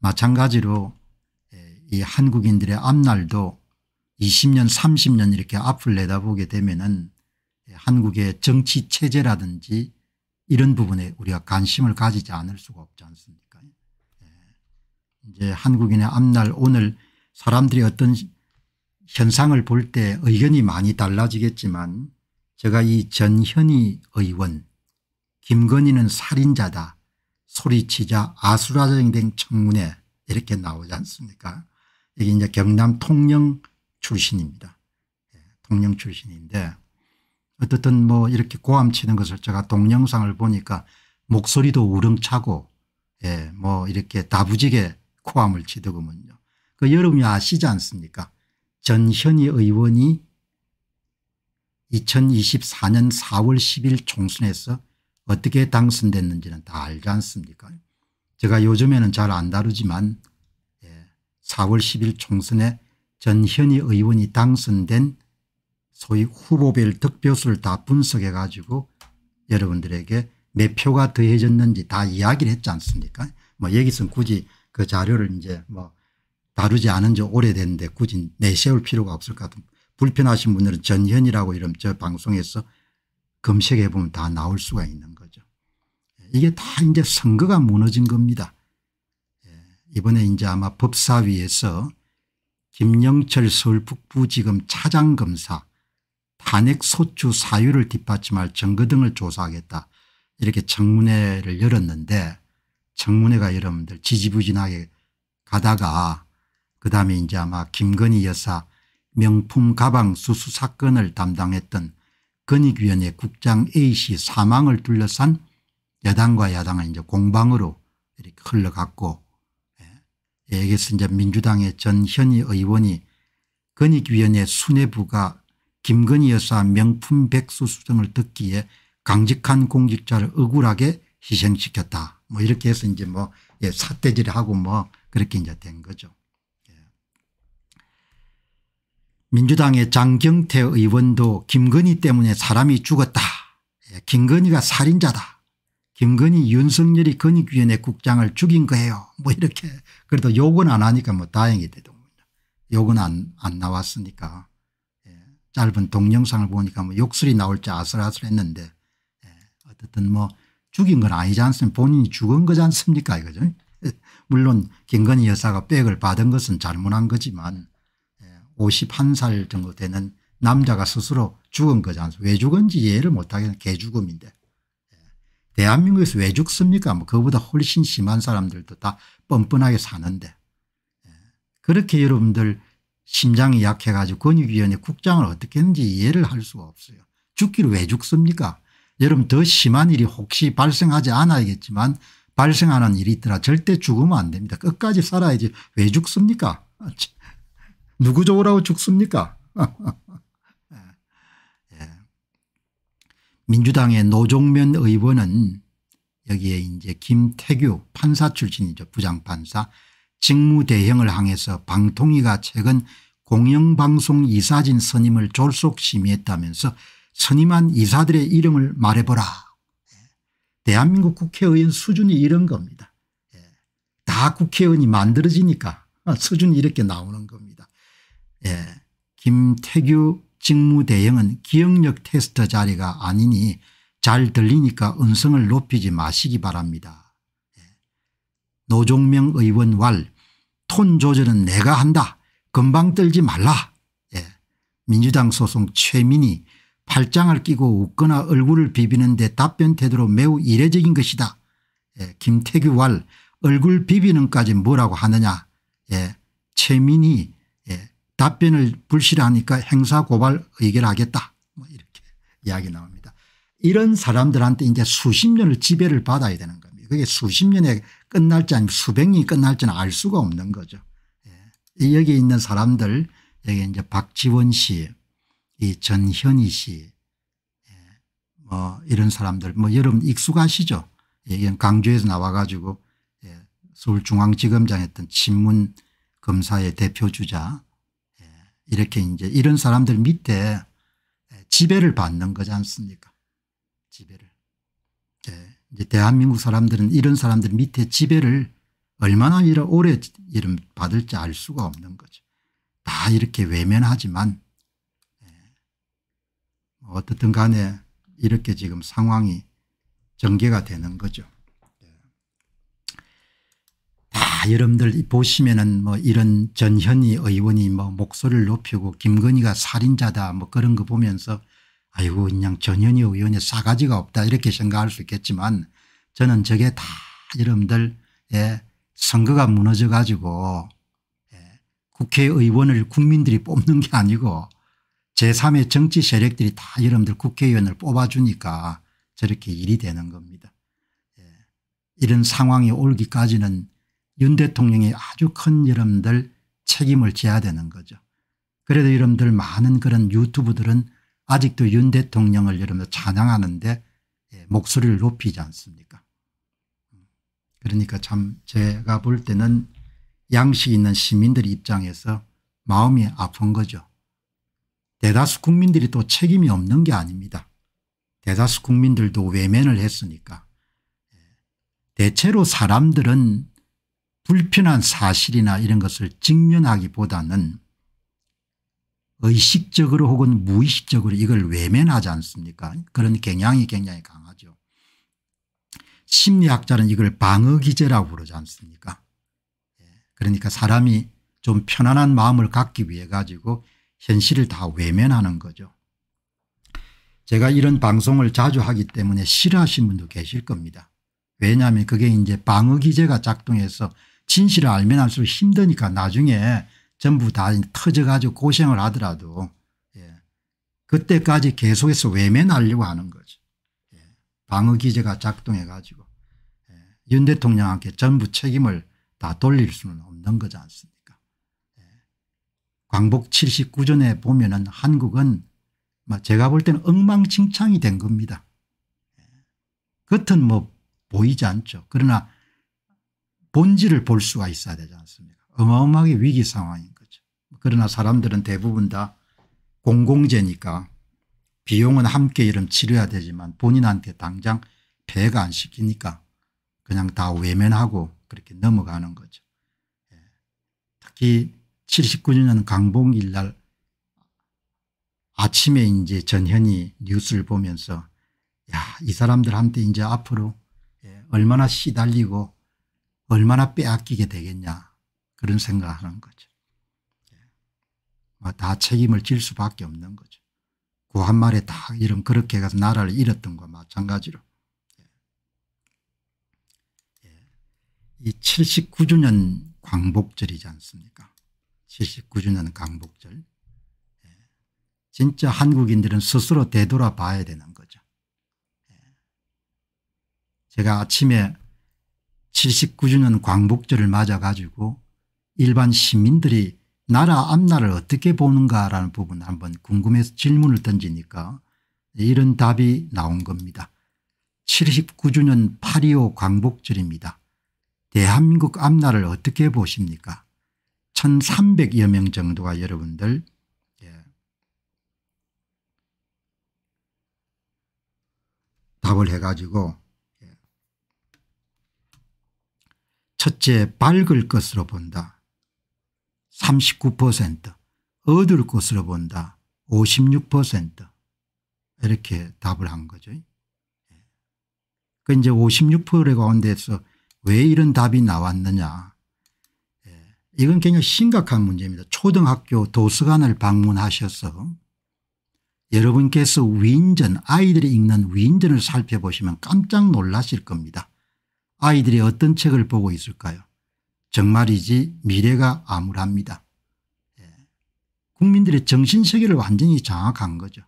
마찬가지로 예, 이 한국인들의 앞날도 20년 30년 이렇게 앞을 내다보게 되면 은 예, 한국의 정치 체제라든지 이런 부분에 우리가 관심을 가지지 않을 수가 없지 않습니까 예. 이제 한국인의 앞날 오늘 사람들이 어떤 현상을 볼 때 의견이 많이 달라지겠지만 제가 이 전현희 의원 김건희는 살인자다 소리치자 아수라장된 청문회 이렇게 나오지 않습니까 이게 이제 경남 통영 출신입니다. 예, 통영 출신인데 어쨌든 뭐 이렇게 고함치는 것을 제가 동영상을 보니까 목소리도 우렁차고 예, 뭐 이렇게 다부지게 고함을 치더군요. 그 여러분이 아시지 않습니까 전현희 의원이 2024년 4월 10일 총선에서 어떻게 당선됐는지는 다 알지 않습니까 제가 요즘에는 잘 안 다루지만 4월 예, 10일 총선에 전현희 의원이 당선된 소위 후보별 득표수를 다 분석해 가지고 여러분들에게 몇 표가 더해졌는지 다 이야기를 했지 않습니까 뭐 여기선 굳이 그 자료를 이제 뭐 다루지 않은 지 오래됐는데 굳이 내세울 필요가 없을 것 같은 불편하신 분들은 전현이라고 이름 저 방송에서 검색해 보면 다 나올 수가 있는 거죠. 이게 다 이제 선거가 무너진 겁니다. 예, 이번에 이제 아마 법사위에서 김영철 서울 북부지검 차장검사 탄핵 소추 사유를 뒷받침할 증거 등을 조사하겠다 이렇게 청문회를 열었는데 청문회가 여러분들 지지부진하게 가다가 그다음에 이제 아마 김건희 여사 명품 가방 수수 사건을 담당했던 건익위원회 국장 A씨 사망을 둘러싼 여당과 야당은 이제 공방으로 이렇게 흘러갔고 예. 여기서 이제 민주당의 전현희 의원이 건익위원회 수뇌부가 김건희 여사 명품 백수 수정을 듣기에 강직한 공직자를 억울하게 희생시켰다. 뭐 이렇게 해서 이제 뭐 예, 사태질하고 을뭐 그렇게 이제 된 거죠. 예. 민주당의 장경태 의원도 김건희 때문에 사람이 죽었다. 예, 김건희가 살인자다. 김건희 윤석열이 건익위원회 국장을 죽인 거예요. 뭐 이렇게 그래도 욕은 안 하니까 뭐 다행이 되더군요. 욕은 안, 안 나왔으니까 예. 짧은 동영상을 보니까 뭐 욕설이 나올지 아슬아슬했는데 예. 어쨌든 뭐 죽인 건 아니지 않습니까 본인이 죽은 거지 않습니까 이거죠. 물론 김건희 여사가 백을 받은 것은 잘못한 거지만 51살 정도 되는 남자가 스스로 죽은 거잖아요. 왜 죽은지 이해를 못하겠는 개죽음인데. 예. 대한민국에서 왜 죽습니까? 뭐 그보다 훨씬 심한 사람들도 다 뻔뻔하게 사는데. 예. 그렇게 여러분들 심장이 약해가지고 권익위원회 국장을 어떻게 했는지 이해를 할 수가 없어요. 죽기를 왜 죽습니까? 여러분 더 심한 일이 혹시 발생하지 않아야겠지만 발생하는 일이 있더라 절대 죽으면 안 됩니다. 끝까지 살아야지 왜 죽습니까? 아, 누구 좋으라고 죽습니까? 예. 예. 민주당의 노종면 의원은 여기에 이제 김태규 판사 출신이죠. 부장판사 직무대행을 향해서 방통위가 최근 공영방송 이사진 선임을 졸속 심의했다면서 선임한 이사들의 이름을 말해보라. 예. 대한민국 국회의원 수준이 이런 겁니다. 다 국회의원이 만들어지니까 수준이 이렇게 나오는 겁니다. 예. 김태규 직무대행은 기억력 테스트 자리가 아니니 잘 들리니까 음성을 높이지 마시기 바랍니다. 예. 노종명 의원 왈 톤 조절은 내가 한다. 금방 떨지 말라. 예. 민주당 소송 최민희 팔짱을 끼고 웃거나 얼굴을 비비는데 답변 태도로 매우 이례적인 것이다. 예. 김태규 왈 얼굴 비비는까지 뭐라고 하느냐. 예. 최민희 답변을 불실하니까 행사고발 의결하겠다 뭐 이렇게 이야기 나옵니다. 이런 사람들한테 이제 수십 년을 지배를 받아야 되는 겁니다. 그게 수십 년에 끝날지 아니면 수백 년이 끝날지는 알 수가 없는 거죠. 예. 여기 있는 사람들 여기 이제 박지원 씨, 이 전현희 씨, 예. 뭐 이런 사람들 뭐 여러분 익숙하시죠? 예, 이건 예. 강주에서 나와가지고 서울중앙지검장 했던 친문 검사의 대표주자 이렇게 이제 이런 사람들 밑에 지배를 받는 거지 않습니까? 지배를. 네. 이제 대한민국 사람들은 이런 사람들 밑에 지배를 얼마나 오래 이름 받을지 알 수가 없는 거죠. 다 이렇게 외면하지만 예, 어떻든 간에 이렇게 지금 상황이 전개가 되는 거죠. 여러분들 보시면은 뭐 이런 전현희 의원이 뭐 목소리를 높이고 김건희가 살인자다 뭐 그런 거 보면서 아이고 그냥 전현희 의원의 사가지가 없다 이렇게 생각할 수 있겠지만 저는 저게 다 여러분들 예 선거가 무너져 가지고 예 국회의원을 국민들이 뽑는 게 아니고 제3의 정치 세력들이 다 여러분들 국회의원을 뽑아주니까 저렇게 일이 되는 겁니다. 예. 이런 상황이 올기까지는 윤 대통령이 아주 큰 여러분들 책임을 져야 되는 거죠. 그래도 여러분들 많은 그런 유튜브들은 아직도 윤 대통령을 여러분들 찬양하는데 예, 목소리를 높이지 않습니까 그러니까 참 제가 볼 때는 양식 있는 시민들 입장에서 마음이 아픈 거죠. 대다수 국민들이 또 책임이 없는 게 아닙니다. 대다수 국민들도 외면을 했으니까. 예, 대체로 사람들은 불편한 사실이나 이런 것을 직면하기보다는 의식적으로 혹은 무의식적으로 이걸 외면하지 않습니까 그런 경향이 굉장히 강하죠. 심리학자는 이걸 방어기제라고 그러지 않습니까 예, 그러니까 사람이 좀 편안한 마음을 갖기 위해 가지고 현실을 다 외면하는 거죠. 제가 이런 방송을 자주 하기 때문에 싫어하시 분도 계실 겁니다. 왜냐하면 그게 이제 방어기제가 작동해서 진실을 알면 할수록 힘드니까 나중에 전부 다 터져 가지고 고생을 하더라도 예. 그때까지 계속해서 외면하려고 하는 거죠. 예. 방어기제가 작동해 가지고 예. 윤 대통령한테 전부 책임을 다 돌릴 수는 없는 거지 않습니까 예, 광복 79전에 보면 은 한국은 뭐 제가 볼 때는 엉망진창이 된 겁니다. 예, 겉은 뭐 보이지 않죠. 그러나 본질을 볼 수가 있어야 되지 않습니까 어마어마하게 위기 상황인 거죠. 그러나 사람들은 대부분 다 공공재니까 비용은 함께 이름 치러야 되지만 본인한테 당장 배가 안 시키니까 그냥 다 외면하고 그렇게 넘어가는 거죠. 예. 특히 79년 강봉일 날 아침에 이제 전현이 뉴스를 보면서 야이 사람들한테 이제 앞으로 예, 얼마나 시달리고 얼마나 빼앗기게 되겠냐 그런 생각하는 을 거죠. 예. 다 책임을 질 수밖에 없는 거죠. 그한 말에 다 이런 그렇게 가서 나라를 잃었던 거 마찬가지로. 예. 예. 이 79주년 광복절이지 않습니까 79주년 광복절. 진짜 한국인들은 스스로 되돌아봐야 되는 거죠. 제가 아침에 79주년 광복절을 맞아 가지고 일반 시민들이 나라 앞날을 어떻게 보는가라는 부분 을 한번 궁금해서 질문을 던지니까 이런 답이 나온 겁니다. 79주년 8.25 광복절입니다. 대한민국 앞날을 어떻게 보십니까 1300여 명 정도가 여러분들 예. 답을 해가지고 첫째 밝을 것으로 본다 39% 얻을 것으로 본다 56% 이렇게 답을 한 거죠. 예. 그 이제 56% 가운데서 왜 이런 답이 나왔느냐 예. 이건 굉장히 심각한 문제입니다. 초등학교 도서관을 방문하셔서 여러분께서 위인전 아이들이 읽는 위인전을 살펴보시면 깜짝 놀라실 겁니다. 아이들이 어떤 책을 보고 있을까요? 정말이지 미래가 암울합니다. 예. 국민들의 정신세계를 완전히 장악한 거죠.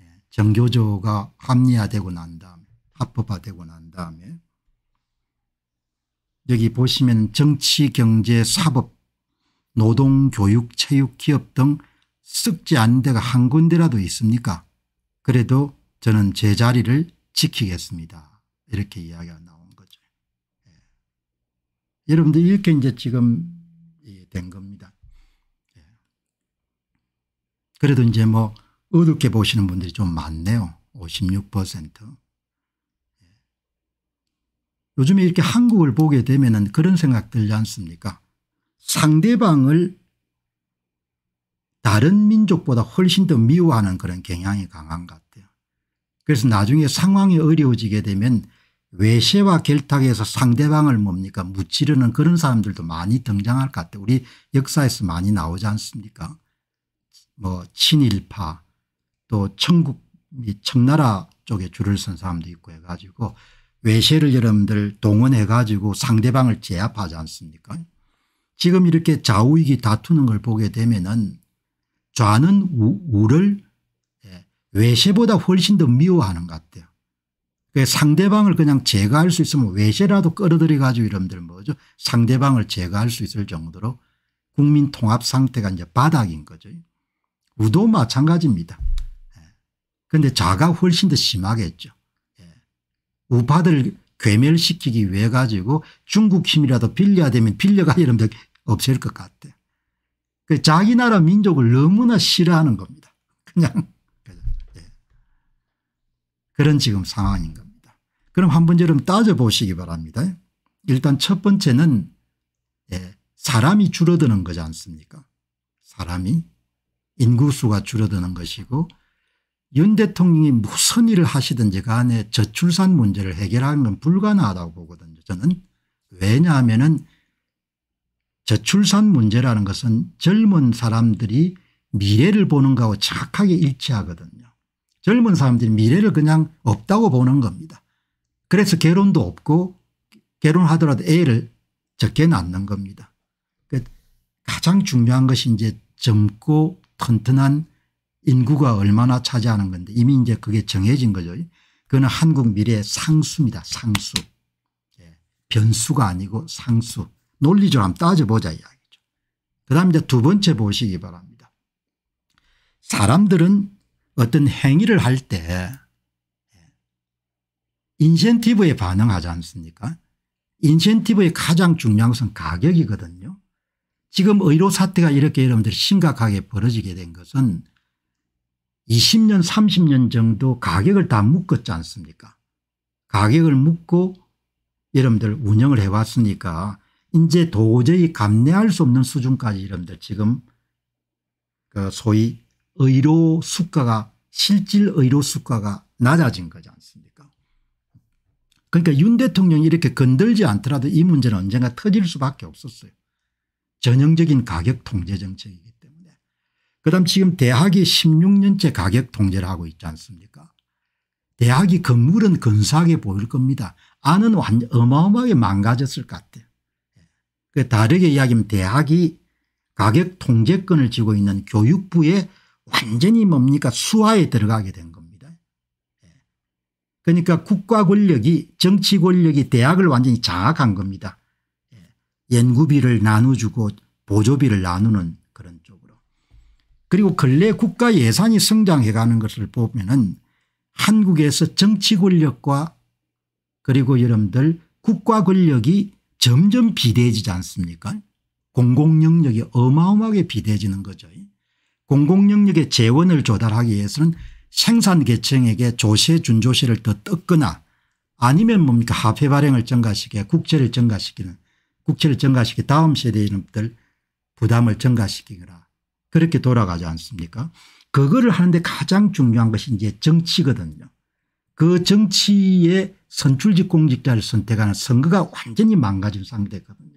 예. 정교조가 합리화되고 난 다음에 합법화되고 난 다음에 여기 보시면 정치 경제 사법 노동 교육 체육 기업 등 썩지 않은 데가 한 군데라도 있습니까 그래도 저는 제 자리를 지키겠습니다. 이렇게 이야기가 나옵니다. 여러분들 이렇게 이제 지금 된 겁니다. 예. 그래도 이제 뭐 어둡게 보시는 분들이 좀 많네요. 56%. 예. 요즘에 이렇게 한국을 보게 되면 그런 생각 들지 않습니까? 상대방을 다른 민족보다 훨씬 더 미워하는 그런 경향이 강한 것 같아요. 그래서 나중에 상황이 어려워지게 되면 외세와 결탁해서 상대방을 뭡니까 무찌르는 그런 사람들도 많이 등장할 것 같아요. 우리 역사에서 많이 나오지 않습니까 뭐 친일파 또 청국 및 청나라 쪽에 줄을 선 사람도 있고 해가지고 외세를 여러분들 동원해 가지고 상대방을 제압하지 않습니까 지금 이렇게 좌우익이 다투는 걸 보게 되면은 좌는 우, 우를 예, 외세보다 훨씬 더 미워하는 것 같아요. 그 상대방을 그냥 제거할 수 있으면 외세라도 끌어들여 가지고 이러들 뭐죠 상대방을 제거할 수 있을 정도로 국민 통합 상태가 이제 바닥인 거죠. 우도 마찬가지입니다. 그런데 예. 자가 훨씬 더 심하겠죠. 예. 우파들 괴멸시키기 위해 가지고 중국 힘이라도 빌려야 되면 빌려가 이러면 없앨 것 같아. 그 자기 나라 민족을 너무나 싫어하는 겁니다. 그냥 예. 그런 지금 상황인 가 그럼 한 번 여러분 따져보시기 바랍니다. 일단 첫 번째는 예, 사람이 줄어드는 거지 않습니까 사람이 인구수가 줄어드는 것이고 윤 대통령이 무슨 일을 하시든지 간에 저출산 문제를 해결하는 건 불가능하다고 보거든요. 저는 왜냐하면 은 저출산 문제라는 것은 젊은 사람들이 미래를 보는 거하고 착하게 일치하거든요. 젊은 사람들이 미래를 그냥 없다고 보는 겁니다. 그래서 결혼도 없고 결혼하더라도 애를 적게 낳는 겁니다. 그 가장 중요한 것이 이제 젊고 튼튼한 인구가 얼마나 차지하는 건데 이미 이제 그게 정해진 거죠. 그거는 한국 미래의 상수입니다. 상수. 예. 변수가 아니고 상수. 논리적으로 한번 따져보자 이야기죠. 그 다음 이제 두 번째 보시기 바랍니다. 사람들은 어떤 행위를 할때 인센티브에 반응하지 않습니까 인센티브의 가장 중요한 것은 가격이거든요. 지금 의료 사태가 이렇게 여러분들 심각하게 벌어지게 된 것은 20년 30년 정도 가격을 다 묶었지 않습니까 가격을 묶고 여러분들 운영을 해왔으니까 이제 도저히 감내할 수 없는 수준까지 여러분들 지금 그 소위 의료 수가가 실질 의료 수가가 낮아진 거지 않습니까 그러니까 윤 대통령이 이렇게 건들지 않더라도 이 문제는 언젠가 터질 수밖에 없었어요. 전형적인 가격 통제 정책이기 때문에. 그다음 지금 대학이 16년째 가격 통제를 하고 있지 않습니까 대학이 건물은 근사하게 보일 겁니다. 안은 완 어마어마하게 망가졌을 것 같아요. 예. 그 다르게 이야기하면 대학이 가격 통제권을 쥐고 있는 교육부에 완전히 뭡니까 수하에 들어가게 된 겁니다. 그러니까 국가 권력이 정치 권력이 대학을 완전히 장악한 겁니다. 예. 연구비를 나눠주고 보조비를 나누는 그런 쪽으로. 그리고 근래 국가 예산이 성장해가는 것을 보면 은 한국에서 정치 권력과 그리고 여러분들 국가 권력이 점점 비대해지지 않습니까 공공 영역이 어마어마하게 비대해지는 거죠. 공공 영역에 재원을 조달하기 위해서는 생산계층에게 조세 준조세를 더 뜯거나 아니면 뭡니까 화폐 발행을 증가시켜 키 국채를 증가시키는 국채를 증가시켜 다음 세대인들 부담을 증가시키거나 그렇게 돌아가지 않습니까 그거를 하는데 가장 중요한 것이 이제 정치거든요. 그 정치의 선출직 공직자를 선택하는 선거가 완전히 망가진 상태거든요.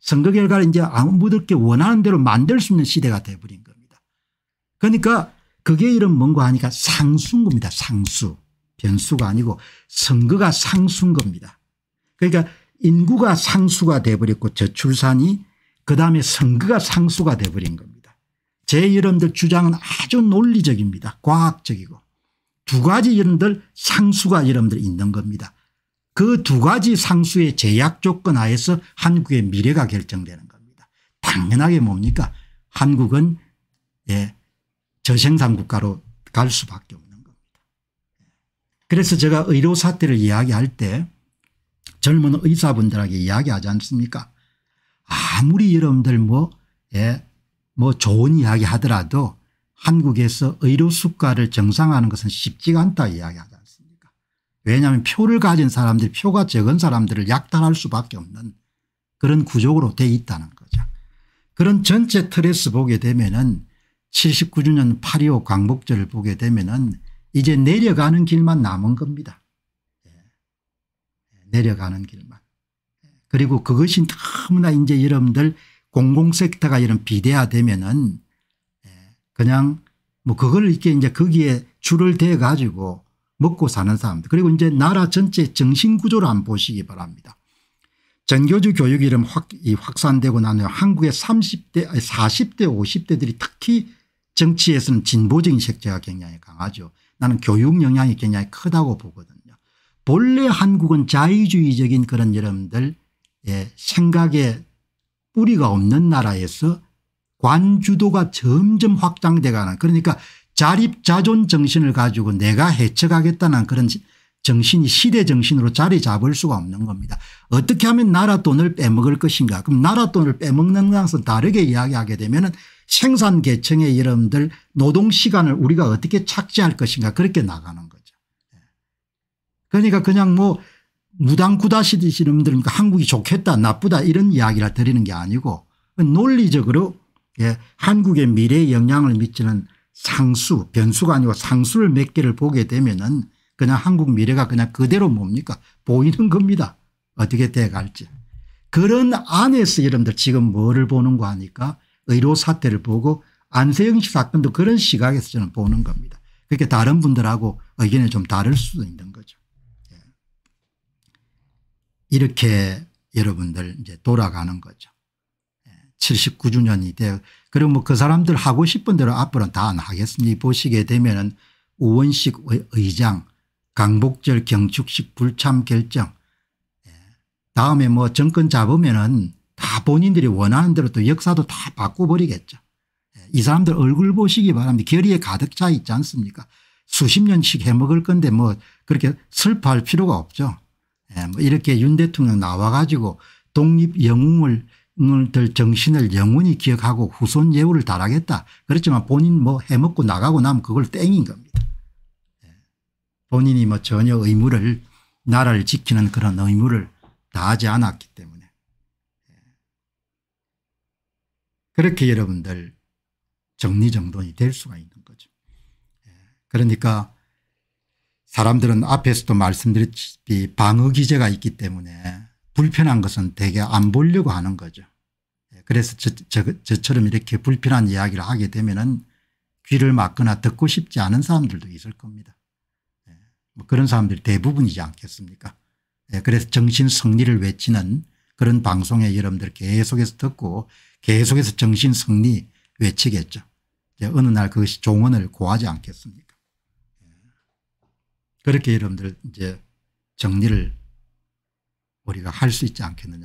선거 결과를 이제 아무도 원하는 대로 만들 수 있는 시대가 돼버린 겁니다. 그러니까 그게 이름 뭔가 하니까 상수인 겁니다. 상수. 변수가 아니고 선거가 상수인 겁니다. 그러니까 인구가 상수가 돼버렸고 저출산이 그다음에 선거가 상수가 돼버린 겁니다. 제 이름들 주장은 아주 논리적입니다. 과학적이고. 두 가지 이름들 상수가 이름들 있는 겁니다. 그 두 가지 상수의 제약 조건 하에서 한국의 미래가 결정되는 겁니다. 당연하게 뭡니까? 한국은 예, 저생산 국가로 갈 수밖에 없는 겁니다. 그래서 제가 의료 사태를 이야기할 때 젊은 의사분들에게 이야기하지 않습니까? 아무리 여러분들 뭐, 예, 뭐 좋은 이야기 하더라도 한국에서 의료 수가를 정상화하는 것은 쉽지가 않다 이야기하지 않습니까? 왜냐하면 표를 가진 사람들, 표가 적은 사람들을 약탈할 수밖에 없는 그런 구조로 돼 있다는 거죠. 그런 전체 틀에서 보게 되면은 79년 8.25 광복절을 보게 되면은 이제 내려가는 길만 남은 겁니다. 예. 예, 내려가는 길만. 예. 그리고 그것이 너무나 이제 여러분들 공공섹터가 이런 비대화되면은 그냥 뭐 그걸 이렇게 이제 거기에 줄을 대 가지고 먹고 사는 사람들 그리고 이제 나라 전체 정신구조를 한번 보시기 바랍니다. 전교조 교육 이름 확, 확산되고 나면 한국의 30대 40대 50대들이 특히 정치에서는 진보적인 색채가 굉장히 강하죠. 나는 교육 영향이 굉장히 크다고 보거든요. 본래 한국은 자유주의적인 그런 여러분들 예, 생각에 뿌리가 없는 나라에서 관주도가 점점 확장돼가는 그러니까 자립자존 정신을 가지고 내가 해쳐가겠다는 그런 정신이 시대 정신으로 자리 잡을 수가 없는 겁니다. 어떻게 하면 나라 돈을 빼먹을 것인가 그럼 나라 돈을 빼먹는 것은 다르게 이야기하게 되면 은 생산 계층의 이름들 노동 시간을 우리가 어떻게 착지할 것인가 그렇게 나가는 거죠. 예. 그러니까 그냥 뭐 무당구다시듯이 여들 그러니까 한국이 좋겠다 나쁘다 이런 이야기를 드리는 게 아니고 논리적으로 예, 한국의 미래에 영향을 미치는 상수 변수가 아니고 상수를 몇 개를 보게 되면은 그냥 한국 미래가 그냥 그대로 뭡니까 보이는 겁니다. 어떻게 돼갈지 그런 안에서 여러분들 지금 뭐를 보는 거 하니까 의료 사태를 보고 안세영 씨 사건도 그런 시각에서 저는 보는 겁니다. 그렇게 다른 분들하고 의견이 좀 다를 수도 있는 거죠. 예. 이렇게 여러분들 이제 돌아가는 거죠. 예. 79주년이 되어 그리뭐그 사람들 하고 싶은 대로 앞으로는 다 안 하겠습니다. 보시게 되면은 우원식 의장 강복절 경축식 불참 결정 예. 다음에 뭐 정권 잡으면은 다 본인들이 원하는 대로 또 역사도 다 바꿔버리겠죠. 예, 이 사람들 얼굴 보시기 바랍니다. 결의에 가득 차 있지 않습니까 수십 년씩 해먹을 건데 뭐 그렇게 슬퍼할 필요가 없죠. 예, 뭐 이렇게 윤 대통령 나와 가지고 독립 영웅을 들 정신을 영원히 기억하고 후손 예우를 달하겠다. 그렇지만 본인 뭐 해먹고 나가고 나면 그걸 땡인 겁니다. 예, 본인이 뭐 전혀 의무를 나라를 지키는 그런 의무를 다하지 않았기 때문에. 그렇게 여러분들 정리정돈이 될 수가 있는 거죠. 예. 그러니까 사람들은 앞에서도 말씀드렸듯이 방어 기제가 있기 때문에 불편한 것은 되게 안 보려고 하는 거죠. 예. 그래서 저, 저 처럼 이렇게 불편한 이야기를 하게 되면은 귀를 막거나 듣고 싶지 않은 사람들도 있을 겁니다. 예. 뭐 그런 사람들이 대부분이지 않겠습니까? 그래서 정신 성리를 외치는 그런 방송에 여러분들 계속해서 듣고 계속해서 정신승리 외치겠죠. 어느 날 그것이 종언을 고하지 않겠습니까. 그렇게 여러분들 이제 정리를 우리가 할 수 있지 않겠느냐